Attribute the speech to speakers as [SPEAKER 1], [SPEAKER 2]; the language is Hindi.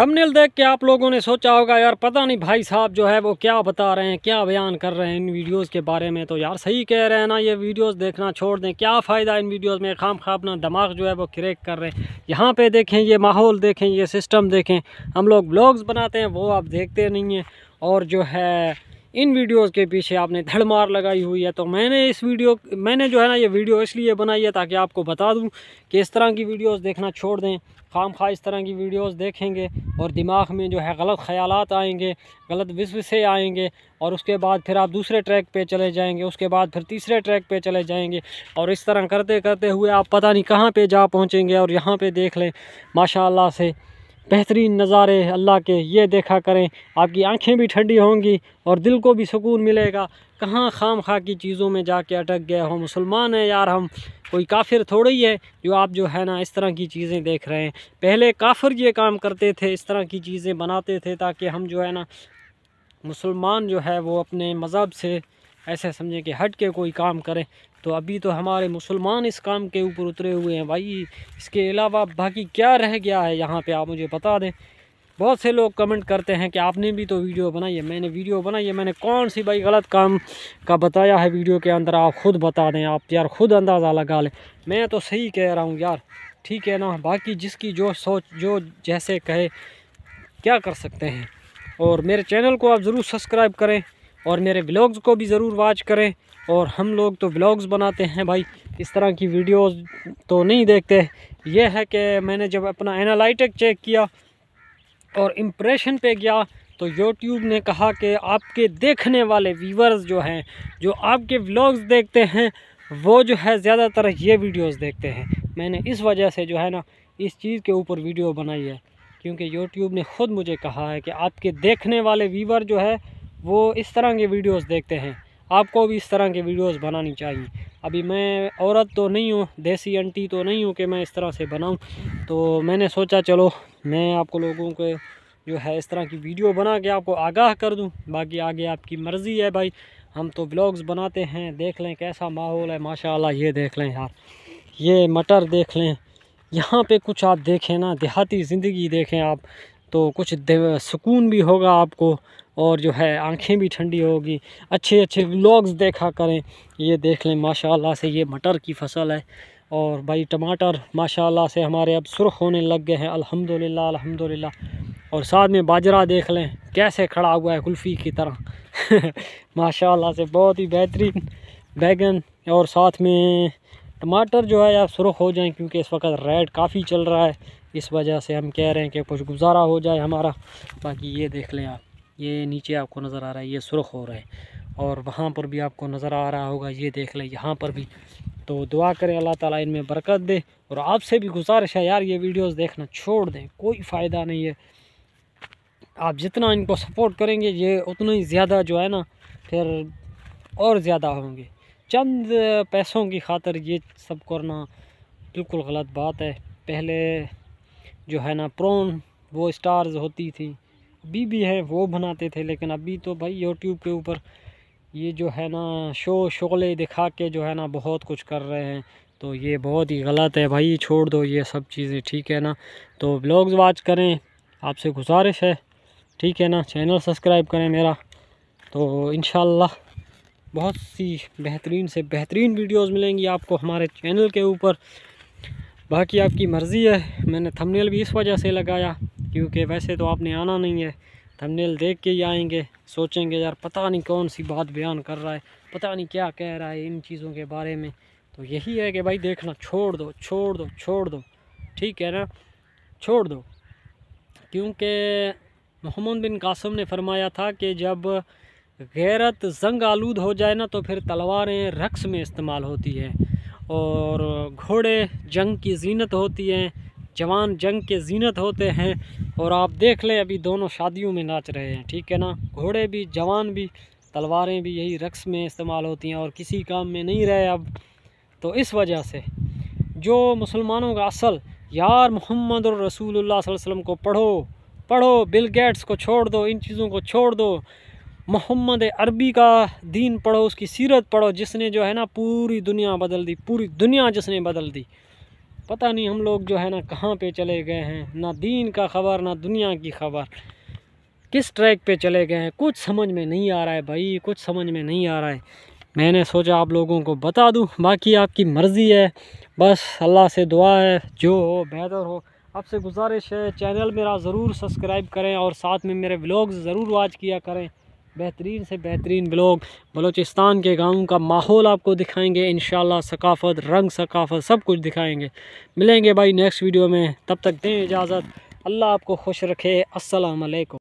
[SPEAKER 1] थंबनेल देख के आप लोगों ने सोचा होगा यार पता नहीं भाई साहब जो है वो क्या बता रहे हैं क्या बयान कर रहे हैं इन वीडियोस के बारे में तो यार सही कह रहे हैं ना ये वीडियोस देखना छोड़ दें क्या फ़ायदा इन वीडियोस में खाम खाब ना दिमाग जो है वो क्रेक कर रहे हैं यहाँ पे देखें ये माहौल देखें ये सिस्टम देखें हम लोग ब्लॉग्स बनाते हैं वो आप देखते नहीं हैं और जो है इन वीडियोज़ के पीछे आपने धड़मार लगाई हुई है तो मैंने इस वीडियो मैंने जो है ना ये वीडियो इसलिए बनाई है ताकि आपको बता दूं कि इस तरह की वीडियोस देखना छोड़ दें खाम खा इस तरह की वीडियोस देखेंगे और दिमाग में जो है गलत ख्याल आएंगे गलत विश्वसे आएंगे और उसके बाद फिर आप दूसरे ट्रैक पे चले जाएंगे उसके बाद फिर तीसरे ट्रैक पे चले जाएंगे और इस तरह करते करते हुए आप पता नहीं कहाँ पे जा पहुँचेंगे और यहाँ पे देख लें माशाल्लाह से बेहतरीन नज़ारे अल्लाह के ये देखा करें आपकी आंखें भी ठंडी होंगी और दिल को भी सुकून मिलेगा कहाँ खाम खा की चीज़ों में जाके अटक गए हो मुसलमान हैं यार हम कोई काफिर थोड़ा ही है जो आप जो है ना इस तरह की चीज़ें देख रहे हैं पहले काफिर ये काम करते थे इस तरह की चीज़ें बनाते थे ताकि हम जो है ना मुसलमान जो है वो अपने मज़हब से ऐसे समझें कि हट के कोई काम करें तो अभी तो हमारे मुसलमान इस काम के ऊपर उतरे हुए हैं भाई इसके अलावा बाकी क्या रह गया है यहाँ पे आप मुझे बता दें बहुत से लोग कमेंट करते हैं कि आपने भी तो वीडियो बनाई है मैंने वीडियो बनाई है मैंने कौन सी भाई गलत काम का बताया है वीडियो के अंदर आप खुद बता दें आप यार खुद अंदाज़ा लगा लें मैं तो सही कह रहा हूँ यार ठीक है ना बाकी जिसकी जो सोच जो जैसे कहे क्या कर सकते हैं और मेरे चैनल को आप ज़रूर सब्सक्राइब करें और मेरे ब्लॉग्स को भी ज़रूर वाच करें और हम लोग तो ब्लॉग्स बनाते हैं भाई इस तरह की वीडियोस तो नहीं देखते ये है कि मैंने जब अपना एनालिटिक चेक किया और इम्प्रेशन पे गया तो यूट्यूब ने कहा कि आपके देखने वाले व्यूवर्स जो हैं जो आपके व्लॉग्स देखते हैं वो जो है ज़्यादातर ये वीडियोस देखते हैं मैंने इस वजह से जो है ना इस चीज़ के ऊपर वीडियो बनाई है क्योंकि यूट्यूब ने ख़ुद मुझे कहा है कि आपके देखने वाले व्यूवर जो है वो इस तरह के वीडियोस देखते हैं आपको भी इस तरह के वीडियोस बनानी चाहिए अभी मैं औरत तो नहीं हूँ देसी आंटी तो नहीं हूँ कि मैं इस तरह से बनाऊँ तो मैंने सोचा चलो मैं आपको लोगों के जो है इस तरह की वीडियो बना के आपको आगाह कर दूँ बाकी आगे आपकी मर्ज़ी है भाई हम तो ब्लॉग्स बनाते हैं देख लें कैसा माहौल है माशाल्लाह ये देख लें यार ये मटर देख लें यहाँ पे कुछ आप देखें ना देहाती ज़िंदगी देखें आप तो कुछ सुकून भी होगा आपको और जो है आंखें भी ठंडी होगी अच्छे अच्छे व्लॉग्स देखा करें ये देख लें माशाल्लाह से ये मटर की फसल है और भाई टमाटर माशाल्लाह से हमारे अब सुरख होने लग गए हैं अल्हम्दुलिल्लाह अल्हम्दुलिल्लाह और साथ में बाजरा देख लें कैसे खड़ा हुआ है कुल्फ़ी की तरह माशाल्लाह से बहुत ही बेहतरीन बैगन और साथ में टमाटर जो है आप सुरख हो जाए क्योंकि इस वक्त रेड काफ़ी चल रहा है इस वजह से हम कह रहे हैं कि कुछ गुजारा हो जाए हमारा बाकी ये देख लें आप ये नीचे आपको नज़र आ रहा है ये सुरख हो रहा है और वहाँ पर भी आपको नज़र आ रहा होगा ये देख लें यहाँ पर भी तो दुआ करें अल्लाह ताला इनमें बरकत दे और आपसे भी गुजारिश है यार ये वीडियोस देखना छोड़ दें कोई फ़ायदा नहीं है आप जितना इनको सपोर्ट करेंगे ये उतना ही ज़्यादा जो है ना फिर और ज़्यादा होंगे चंद पैसों की खातर ये सब करना बिल्कुल गलत बात है पहले जो है ना प्रोन वो स्टार्स होती थी अभी भी है वो बनाते थे लेकिन अभी तो भाई यूट्यूब के ऊपर ये जो है ना शो शोले दिखा के जो है ना बहुत कुछ कर रहे हैं तो ये बहुत ही गलत है भाई छोड़ दो ये सब चीज़ें ठीक है ना तो ब्लॉग्स वाच करें आपसे गुजारिश है ठीक है ना चैनल सब्सक्राइब करें मेरा तो इन बहुत सी बेहतरीन से बेहतरीन वीडियोस मिलेंगी आपको हमारे चैनल के ऊपर बाकी आपकी मर्ज़ी है मैंने थंबनेल भी इस वजह से लगाया क्योंकि वैसे तो आपने आना नहीं है थंबनेल देख के ही आएंगे सोचेंगे यार पता नहीं कौन सी बात बयान कर रहा है पता नहीं क्या कह रहा है इन चीज़ों के बारे में तो यही है कि भाई देखना छोड़ दो छोड़ दो छोड़ दो ठीक है ना छोड़ दो क्योंकि मोहम्मद बिन कासम ने फरमाया था कि जब गैरत जंग आलूद हो जाए ना तो फिर तलवारें रक्स में इस्तेमाल होती हैं और घोड़े जंग की जीनत होती हैं जवान जंग के जीनत होते हैं और आप देख लें अभी दोनों शादियों में नाच रहे हैं ठीक है ना घोड़े भी जवान भी तलवारें भी यही रक्स में इस्तेमाल होती हैं और किसी काम में नहीं रहे अब तो इस वजह से जो मुसलमानों का असल यार मोहम्मद और रसूल वसल्लम को पढ़ो पढ़ो बिल गेट्स को छोड़ दो इन चीज़ों को छोड़ दो मोहम्मद अरबी का दीन पढ़ो उसकी सीरत पढ़ो जिसने जो है ना पूरी दुनिया बदल दी पूरी दुनिया जिसने बदल दी पता नहीं हम लोग जो है ना कहाँ पे चले गए हैं ना दीन का खबर ना दुनिया की खबर किस ट्रैक पे चले गए हैं कुछ समझ में नहीं आ रहा है भाई कुछ समझ में नहीं आ रहा है मैंने सोचा आप लोगों को बता दूँ बाकी आपकी मर्ज़ी है बस अल्लाह से दुआ है जो हो बेहतर हो आपसे गुजारिश है चैनल मेरा ज़रूर सब्सक्राइब करें और साथ में मेरे व्लॉग्स ज़रूर वाच किया करें बेहतरीन से बेहतरीन ब्लॉग बलोचिस्तान के गाँव का माहौल आपको दिखाएंगे इन शकाफ़त रंग सकाफ़त सब कुछ दिखाएंगे मिलेंगे भाई नेक्स्ट वीडियो में तब तक दें इजाज़त अल्लाह आपको खुश रखे असलकम